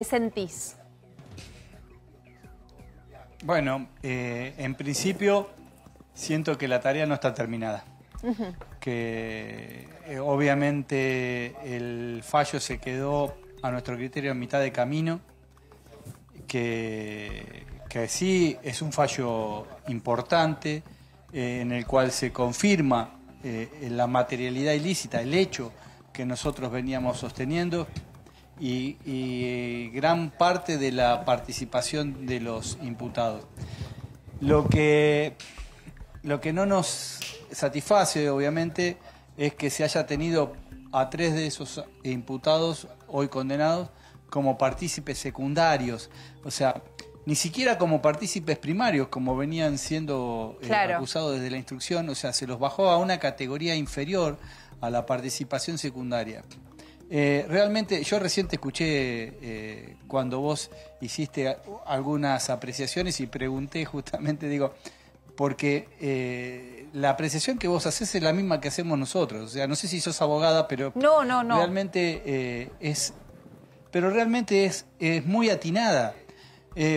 ¿Qué sentís? Bueno, eh, en principio siento que la tarea no está terminada. Que eh, obviamente el fallo se quedó a nuestro criterio en mitad de camino. Que, sí es un fallo importante eh, en el cual se confirma la materialidad ilícita, el hecho que nosotros veníamos sosteniendo, y, eh, gran parte de la participación de los imputados. Lo que, lo que no nos satisface, obviamente, es que se haya tenido a tres de esos imputados hoy condenados como partícipes secundarios, o sea, ni siquiera como partícipes primarios, como venían siendo eh, acusados desde la instrucción, o sea, se los bajó a una categoría inferior a la participación secundaria. Eh, realmente, yo recién escuché eh, cuando vos hiciste algunas apreciaciones y pregunté justamente, digo, porque eh, la apreciación que vos haces es la misma que hacemos nosotros. O sea, no sé si sos abogada, pero no, no, realmente es, pero realmente es, es muy atinada,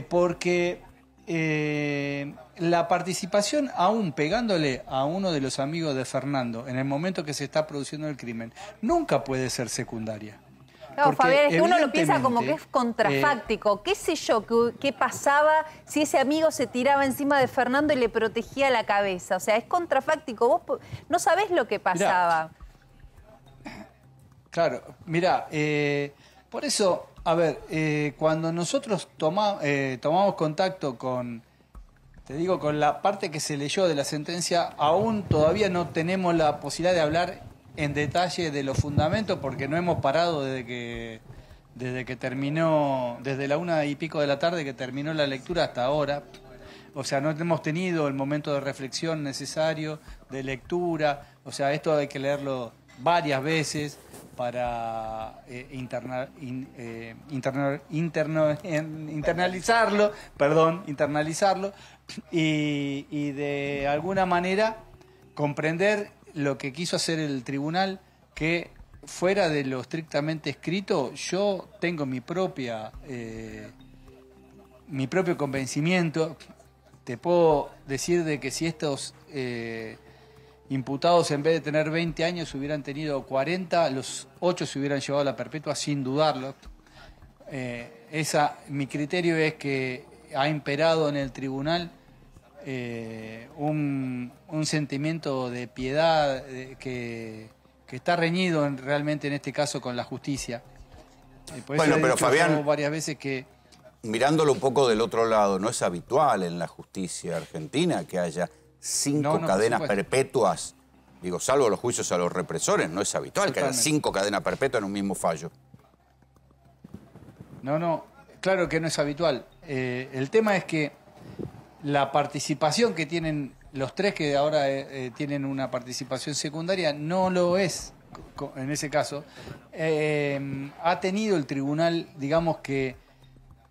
porque la participación, aún pegándole a uno de los amigos de Fernando en el momento que se está produciendo el crimen, nunca puede ser secundaria. Claro, Fabián, es que uno lo piensa como que es contrafáctico. Eh, ¿Qué sé yo qué, pasaba si ese amigo se tiraba encima de Fernando y le protegía la cabeza? O sea, es contrafáctico. Vos no sabés lo que pasaba. claro, mira, eh, por eso, a ver, eh, cuando nosotros tomamos contacto con te digo, con la parte que se leyó de la sentencia, aún todavía no tenemos la posibilidad de hablar en detalle de los fundamentos porque no hemos parado desde que, desde que terminó, desde la una y pico de la tarde que terminó la lectura hasta ahora. O sea, no hemos tenido el momento de reflexión necesario, de lectura. O sea, esto hay que leerlo varias veces para eh, eh, internalizarlo, perdón, internalizarlo y, de alguna manera comprender lo que quiso hacer el tribunal, que fuera de lo estrictamente escrito, yo tengo mi propia eh, mi propio convencimiento. Te puedo decir de que si estos imputados en vez de tener 20 años hubieran tenido 40, los 8 se hubieran llevado a la perpetua sin dudarlo. Eh, esa, mi criterio es que ha imperado en el tribunal eh, un, sentimiento de piedad eh, que, está reñido realmente en este caso con la justicia. bueno, pero Fabián... Varias veces que mirándolo un poco del otro lado, no es habitual en la justicia argentina que haya cinco cadenas perpetuas. Digo, salvo los juicios a los represores, no es habitual que haya cinco cadenas perpetuas en un mismo fallo. No, no, claro que no es habitual. Eh, el tema es que la participación que tienen los tres que ahora eh, eh, tienen una participación secundaria no lo es en ese caso. ha tenido el tribunal, digamos que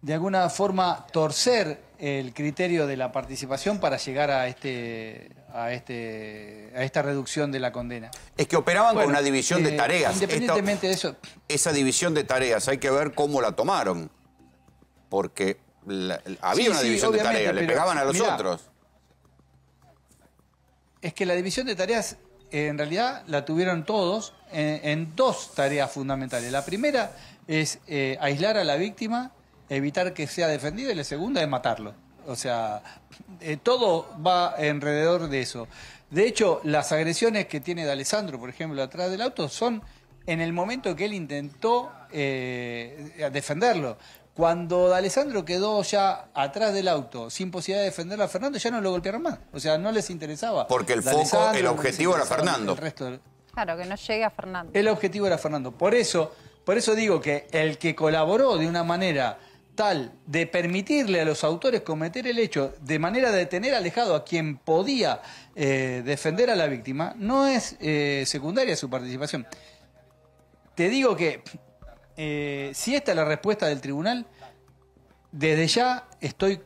de alguna forma torcer el criterio de la participación para llegar a este a este a esta reducción de la condena. Es que operaban con una división de eh, tareas. Independientemente de eso. Esa división de tareas hay que ver cómo la tomaron. Porque había una división de tareas, le pegaban a los otros. Es que la división de tareas eh, en realidad la tuvieron todos en, dos tareas fundamentales. La primera es eh, aislar a la víctima evitar que sea defendido y la segunda es matarlo. O sea, eh, todo va alrededor de eso. De hecho, las agresiones que tiene de Alessandro, por ejemplo, atrás del auto, son en el momento que él intentó eh, defenderlo. Cuando D Alessandro quedó ya atrás del auto, sin posibilidad de defenderlo a Fernando, ya no lo golpearon más. O sea, no les interesaba. Porque el foco, el objetivo era Fernando. Claro, que no llegue a Fernando. El objetivo era Fernando. Por eso, por eso digo que el que colaboró de una manera de permitirle a los autores cometer el hecho de manera de tener alejado a quien podía eh, defender a la víctima, no es eh, secundaria su participación. Te digo que eh, si esta es la respuesta del tribunal, desde ya estoy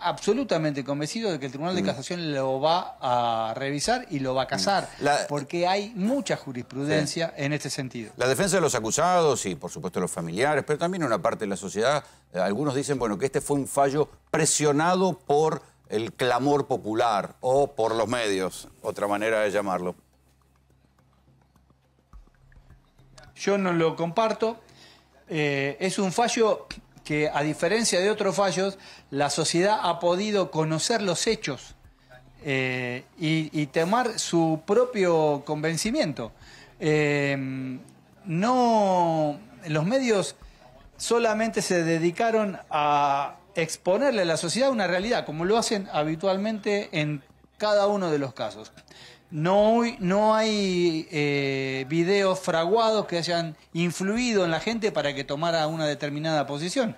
absolutamente convencido de que el Tribunal de mm. Casación lo va a revisar y lo va a mm. casar, porque hay mucha jurisprudencia en este sentido. La defensa de los acusados y, por supuesto, los familiares, pero también una parte de la sociedad, eh, algunos dicen, bueno, que este fue un fallo presionado por el clamor popular o por los medios, otra manera de llamarlo. Yo no lo comparto. Eh, es un fallo que a diferencia de otros fallos, la sociedad ha podido conocer los hechos eh, y, y, tomar su propio convencimiento. Em, no, los medios solamente se dedicaron a exponerle a la sociedad una realidad, como lo hacen habitualmente en cada uno de los casos. No, no hay eh, videos fraguados que hayan influido en la gente para que tomara una determinada posición.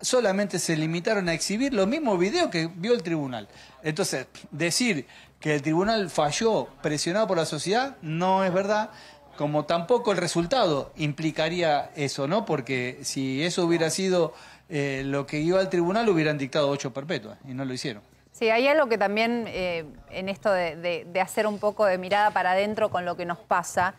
Solamente se limitaron a exhibir los mismos videos que vio el tribunal. Entonces, decir que el tribunal falló presionado por la sociedad no es verdad, como tampoco el resultado implicaría eso, ¿no? Porque si eso hubiera sido eh, lo que iba al tribunal, hubieran dictado ocho perpetuas y no lo hicieron. Sí, hay algo que también eh, en esto de, hacer un poco de mirada para adentro con lo que nos pasa.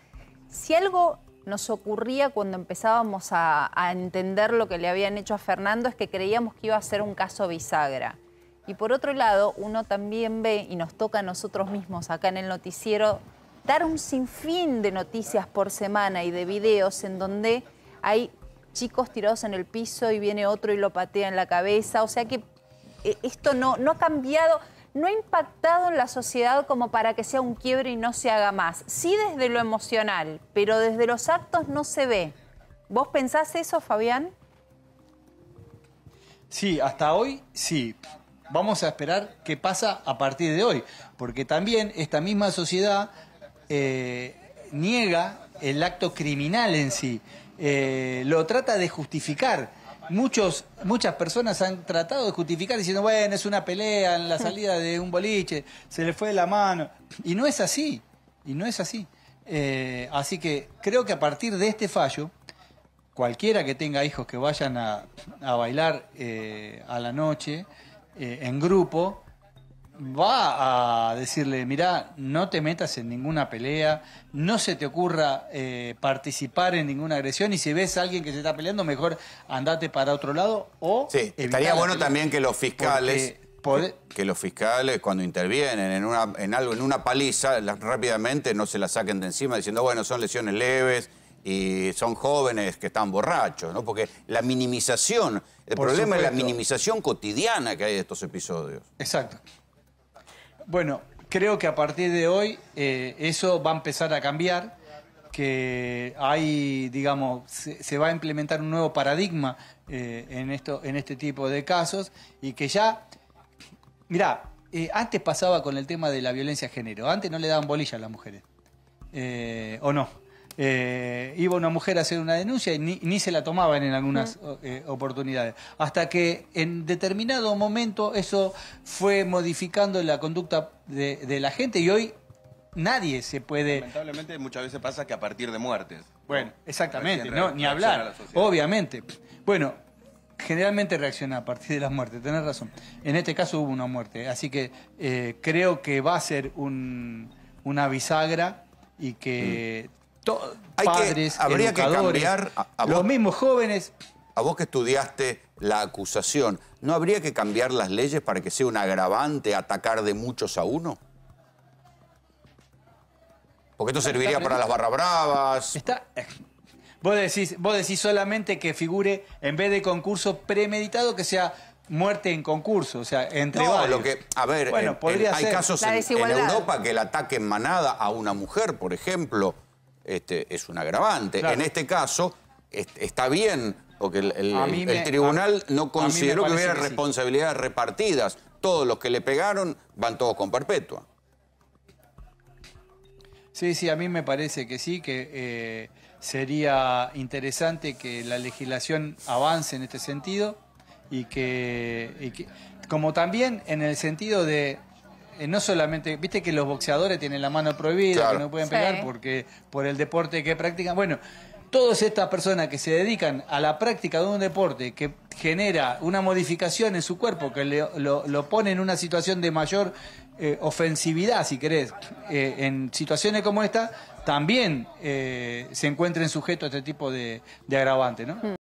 Si algo nos ocurría cuando empezábamos a, a, entender lo que le habían hecho a Fernando es que creíamos que iba a ser un caso bisagra. Y por otro lado, uno también ve, y nos toca a nosotros mismos acá en el noticiero, dar un sinfín de noticias por semana y de videos en donde hay chicos tirados en el piso y viene otro y lo patea en la cabeza. O sea que eh, esto no, no ha cambiado, no ha impactado en la sociedad como para que sea un quiebre y no se haga más. Sí desde lo emocional, pero desde los actos no se ve. ¿Vos pensás eso, Fabián? Sí, hasta hoy sí. Vamos a esperar qué pasa a partir de hoy, porque también esta misma sociedad eh, niega el acto criminal en sí, eh, lo trata de justificar muchos, muchas personas han tratado de justificar diciendo, bueno, es una pelea en la salida de un boliche, se le fue de la mano. Y no es así, y no es así. Eh, así que creo que a partir de este fallo, cualquiera que tenga hijos que vayan a, bailar eh, a la noche eh, en grupo, va a decirle, mira no te metas en ninguna pelea, no se te ocurra eh, participar en ninguna agresión y si ves a alguien que se está peleando, mejor andate para otro lado o... Sí, estaría bueno también que los fiscales... Que los fiscales cuando intervienen en, una, en algo, en una paliza, rápidamente no se la saquen de encima diciendo, bueno, son lesiones leves, y son jóvenes que están borrachos, ¿no? Porque la minimización, el problema es la minimización cotidiana que hay de estos episodios. Exacto. Bueno, creo que a partir de hoy eh, eso va a empezar a cambiar, que hay, digamos, se, va a implementar un nuevo paradigma eh, en, esto, en este tipo de casos y que ya, mirá, eh, antes pasaba con el tema de la violencia de género, antes no le daban bolilla a las mujeres, ¿o no? Eh, iba una mujer a hacer una denuncia y ni, se la tomaban en algunas eh, oportunidades. Hasta que en determinado momento eso fue modificando la conducta de, la gente y hoy nadie se puede... Lamentablemente muchas veces pasa que a partir de muertes. Bueno, exactamente, no, ni hablar, obviamente. Bueno, generalmente reacciona a partir de las muertes, tenés razón. En este caso hubo una muerte, así que eh, creo que va a ser una bisagra y que... Mm. Hay padres, que, habría que cambiar los mismos jóvenes. A vos que estudiaste la acusación, ¿no habría que cambiar las leyes para que sea un agravante atacar de muchos a uno? Porque esto serviría para las barra bravas. Está, eh, vos, decís, vos decís solamente que figure, en vez de concurso premeditado, que sea muerte en concurso, o sea, entre no, Lo que, a ver, hay casos en, Europa que el ataque en manada a una mujer, por ejemplo, este, es un agravante. En este caso, está bien, porque el, tribunal no consideró que hubiera responsabilidades repartidas. Todos los que le pegaron van todos con perpetua. Sí, sí, a mí me parece que sí, que eh, sería interesante que la legislación avance en este sentido y que como también en el sentido de eh, no solamente, viste que los boxeadores tienen la mano prohibida, que no pueden pegar porque por el deporte que practican. Bueno, todas estas personas que se dedican a la práctica de un deporte que genera una modificación en su cuerpo, que lo, pone en una situación de mayor eh, ofensividad, si querés, eh, en situaciones como esta, también se encuentren sujetos a este tipo de, agravante, ¿no? Mm.